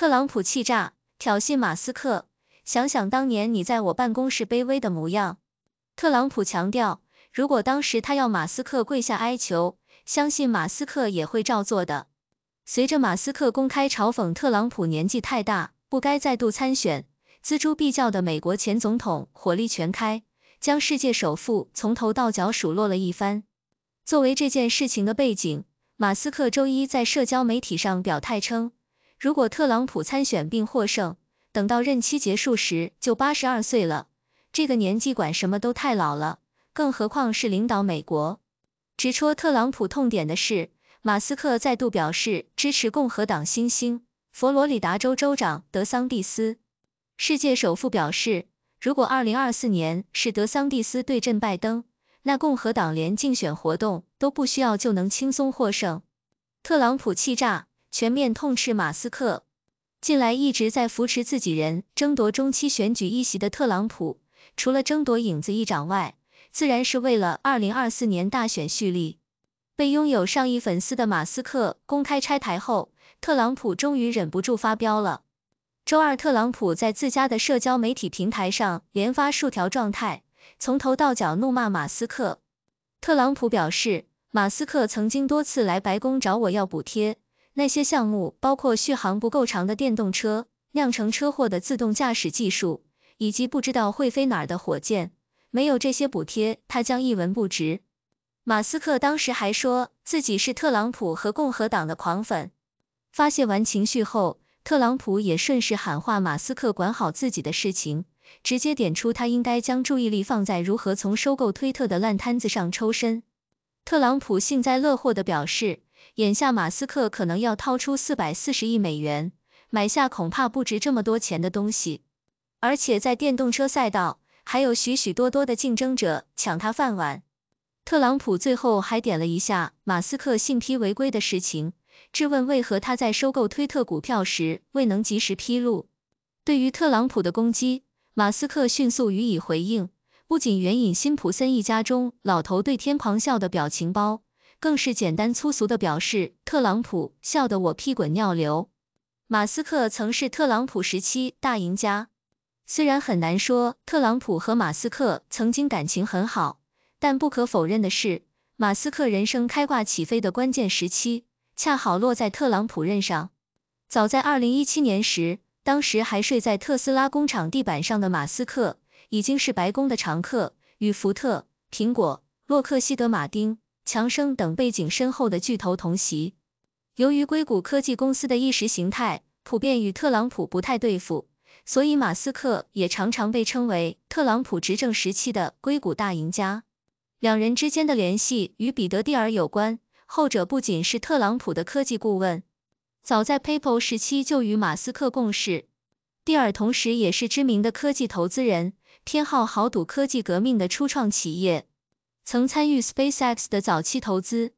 特朗普气炸，挑衅马斯克。想想当年你在我办公室卑微的模样。特朗普强调，如果当时他要马斯克跪下哀求，相信马斯克也会照做的。随着马斯克公开嘲讽特朗普年纪太大，不该再度参选，锱铢必较的美国前总统火力全开，将世界首富从头到脚数落了一番。作为这件事情的背景，马斯克周一在社交媒体上表态称。如果特朗普参选并获胜，等到任期结束时就八十二岁了，这个年纪管什么都太老了，更何况是领导美国。直戳特朗普痛点的是，马斯克再度表示支持共和党新星佛罗里达州州长德桑蒂斯。世界首富表示，如果二零二四年是德桑蒂斯对阵拜登，那共和党连竞选活动都不需要就能轻松获胜。特朗普气炸。全面痛斥马斯克，近来一直在扶持自己人争夺中期选举一席的特朗普，除了争夺影子议长外，自然是为了二零二四年大选蓄力。被拥有上亿粉丝的马斯克公开拆台后，特朗普终于忍不住发飙了。周二，特朗普在自家的社交媒体平台上连发数条状态，从头到脚怒骂马斯克。特朗普表示，马斯克曾经多次来白宫找我要补贴。那些项目包括续航不够长的电动车、酿成车祸的自动驾驶技术，以及不知道会飞哪儿的火箭。没有这些补贴，他将一文不值。马斯克当时还说自己是特朗普和共和党的狂粉。发泄完情绪后，特朗普也顺势喊话马斯克管好自己的事情，直接点出他应该将注意力放在如何从收购推特的烂摊子上抽身。特朗普幸灾乐祸的表示。眼下马斯克可能要掏出四百四十亿美元买下，恐怕不值这么多钱的东西。而且在电动车赛道，还有许许多多的竞争者抢他饭碗。特朗普最后还点了一下马斯克信披违规的事情，质问为何他在收购推特股票时未能及时披露。对于特朗普的攻击，马斯克迅速予以回应，不仅援引《辛普森一家》中老头对天狂笑的表情包。更是简单粗俗的表示，特朗普笑得我屁滚尿流。马斯克曾是特朗普时期大赢家，虽然很难说特朗普和马斯克曾经感情很好，但不可否认的是，马斯克人生开挂起飞的关键时期恰好落在特朗普任上。早在二零一七年时，当时还睡在特斯拉工厂地板上的马斯克，已经是白宫的常客，与福特、苹果、洛克希德马丁。强生等背景深厚的巨头同席。由于硅谷科技公司的意识形态普遍与特朗普不太对付，所以马斯克也常常被称为特朗普执政时期的硅谷大赢家。两人之间的联系与彼得蒂尔有关，后者不仅是特朗普的科技顾问，早在 PayPal 时期就与马斯克共事。蒂尔同时也是知名的科技投资人，偏好豪赌科技革命的初创企业。曾参与 SpaceX 的早期投资。